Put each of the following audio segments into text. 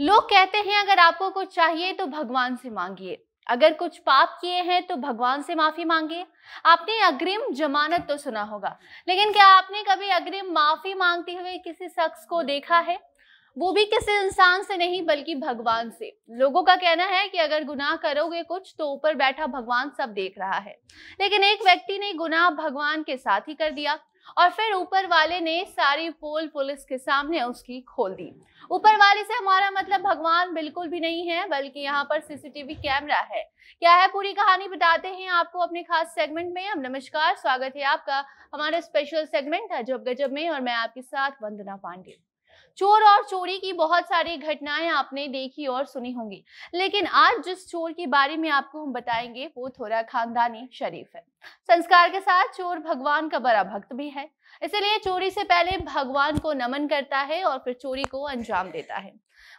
लोग कहते हैं अगर आपको कुछ चाहिए तो भगवान से मांगिए अगर कुछ पाप किए हैं तो भगवान से माफी मांगिए आपने अग्रिम जमानत तो सुना होगा लेकिन क्या आपने कभी अग्रिम माफी मांगते हुए किसी शख्स को देखा है वो भी किसी इंसान से नहीं बल्कि भगवान से लोगों का कहना है कि अगर गुनाह करोगे कुछ तो ऊपर बैठा भगवान सब देख रहा है लेकिन एक व्यक्ति ने गुनाह भगवान के साथ ही कर दिया और फिर ऊपर वाले ने सारी पोल पुलिस के सामने उसकी खोल दी ऊपर वाले से हमारा मतलब भगवान बिल्कुल भी नहीं है बल्कि यहाँ पर सीसीटीवी कैमरा है क्या है पूरी कहानी बताते हैं आपको अपने खास सेगमेंट में हम नमस्कार स्वागत है आपका हमारा स्पेशल सेगमेंट है जब गजब में और मैं आपके साथ वंदना पांडे चोर और चोरी की बहुत सारी घटनाएं आपने देखी और सुनी होंगी लेकिन आज जिस चोर के बारे में आपको हम बताएंगे वो थोड़ा खानदानी शरीफ है संस्कार के साथ चोर भगवान का बड़ा भक्त भी है इसलिए चोरी से पहले भगवान को नमन करता है और फिर चोरी को अंजाम देता है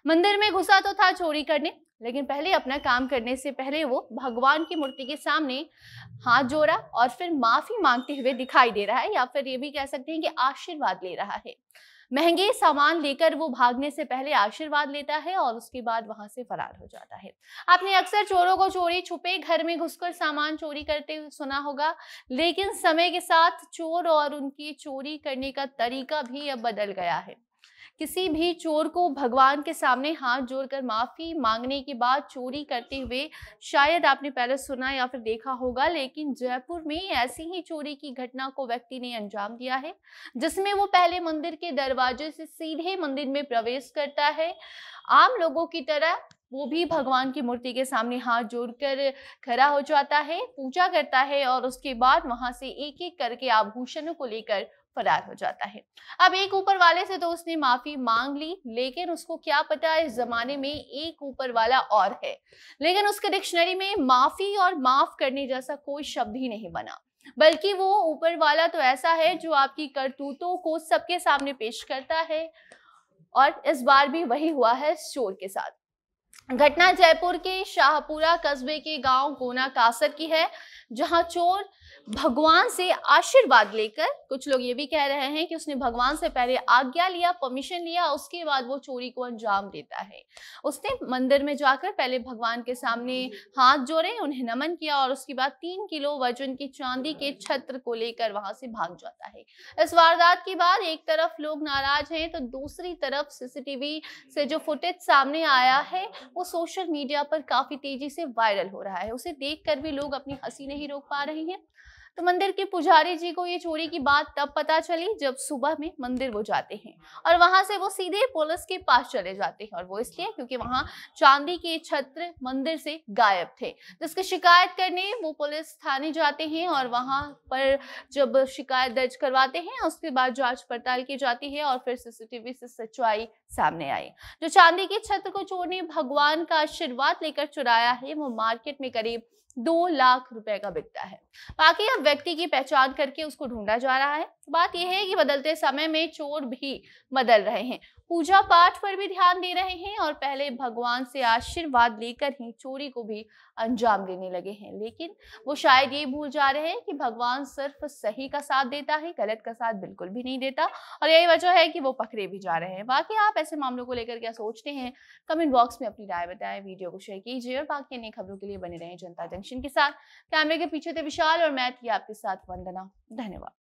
मंदिर में घुसा तो था चोरी करने लेकिन पहले अपना काम करने से पहले वो भगवान की मूर्ति के सामने हाथ जोड़ा और फिर माफी मांगते हुए दिखाई दे रहा है या फिर ये भी कह सकते हैं कि आशीर्वाद ले रहा है महंगे सामान लेकर वो भागने से पहले आशीर्वाद लेता है और उसके बाद वहां से फरार हो जाता है आपने अक्सर चोरों को चोरी छुपे घर में घुसकर सामान चोरी करते हुए सुना होगा लेकिन समय के साथ चोर और उनकी चोरी करने का तरीका भी अब बदल गया है किसी भी चोर को भगवान के सामने हाथ जोड़कर माफ़ी मांगने के बाद चोरी करते हुए शायद आपने पहले सुना या फिर देखा होगा लेकिन जयपुर में ऐसी ही चोरी की घटना को व्यक्ति ने अंजाम दिया है जिसमें वो पहले मंदिर के दरवाजे से सीधे मंदिर में प्रवेश करता है आम लोगों की तरह वो भी भगवान की मूर्ति के सामने हाथ जोड़कर खड़ा हो जाता है पूजा करता है और उसके बाद वहां से एक एक करके आभूषणों को लेकर फरार हो जाता है अब एक ऊपर वाले से तो उसने माफी मांग ली लेकिन उसको क्या पता इस जमाने में एक ऊपर वाला और है लेकिन उसके डिक्शनरी में माफी और माफ करने जैसा कोई शब्द ही नहीं बना बल्कि वो ऊपर वाला तो ऐसा है जो आपकी करतूतों को सबके सामने पेश करता है और इस बार भी वही हुआ है चोर के साथ घटना जयपुर के शाहपुरा कस्बे के गांव गोना कासर की है जहां चोर भगवान से आशीर्वाद लेकर कुछ लोग ये भी कह रहे हैं कि उसने भगवान से पहले आज्ञा लिया परमिशन लिया उसके बाद वो चोरी को अंजाम देता है उसने मंदिर में जाकर पहले भगवान के सामने हाथ जोड़े उन्हें नमन किया और उसके बाद तीन किलो वजन की चांदी के छत्र को लेकर वहां से भाग जाता है इस वारदात के बाद एक तरफ लोग नाराज हैं तो दूसरी तरफ सीसीटीवी से जो फुटेज सामने आया है वो सोशल मीडिया पर काफी तेजी से वायरल हो रहा है उसे देखकर भी लोग अपनी हंसी नहीं रोक पा रहे हैं तो मंदिर के पुजारी जी को ये चोरी की बात तब पता चली जब सुबह में मंदिर वो जाते हैं और वहां से वो सीधे पुलिस के पास चले जाते हैं और वो इसलिए क्योंकि वहां चांदी के छत्र मंदिर से गायब थे जिसकी शिकायत करने वो पुलिस थाने जाते हैं और वहां पर जब शिकायत दर्ज करवाते हैं उसके बाद जांच पड़ताल की जाती है और फिर सीसीटीवी से सच्चाई सामने आई जो चांदी के छत्र को चोर ने भगवान का आशीर्वाद लेकर चुराया है वो मार्केट में करीब दो लाख रुपए का बिकता है बाकी अब व्यक्ति की पहचान करके उसको ढूंढा जा रहा है बात यह है कि बदलते समय में चोर भी बदल रहे हैं पूजा पाठ पर भी ध्यान दे रहे हैं और पहले भगवान से आशीर्वाद लेकर ही चोरी को भी अंजाम देने लगे हैं लेकिन वो शायद ये भूल जा रहे हैं कि भगवान सिर्फ सही का साथ देता है गलत का साथ बिल्कुल भी नहीं देता और यही वजह है कि वो पकड़े भी जा रहे हैं बाकी आप ऐसे मामलों को लेकर क्या सोचते हैं कमेंट बॉक्स में अपनी राय बताएं वीडियो को शेयर कीजिए और बाकी अन्य खबरों के लिए बने रहें जनता जंक्शन के साथ कैमरे के पीछे थे विशाल और मैं थी आपके साथ वंदना धन्यवाद